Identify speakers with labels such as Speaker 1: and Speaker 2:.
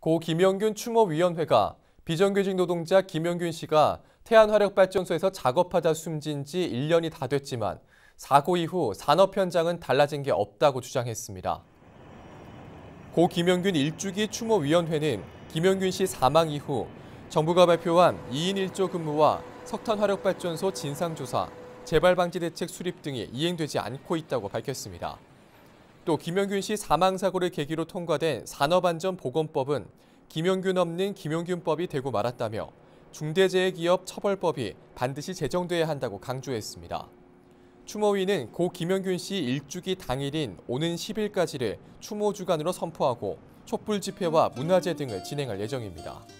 Speaker 1: 고 김영균 추모위원회가 비정규직 노동자 김영균 씨가 태안화력발전소에서 작업하다 숨진 지 1년이 다 됐지만 사고 이후 산업 현장은 달라진 게 없다고 주장했습니다. 고 김영균 일주기 추모위원회는 김영균 씨 사망 이후 정부가 발표한 2인 1조 근무와 석탄화력발전소 진상조사, 재발방지 대책 수립 등이 이행되지 않고 있다고 밝혔습니다. 또 김영균 씨 사망 사고를 계기로 통과된 산업안전보건법은 김영균 없는 김영균법이 되고 말았다며 중대재해기업 처벌법이 반드시 제정돼야 한다고 강조했습니다. 추모위는 고 김영균 씨 일주기 당일인 오는 10일까지를 추모 주간으로 선포하고 촛불 집회와 문화재 등을 진행할 예정입니다.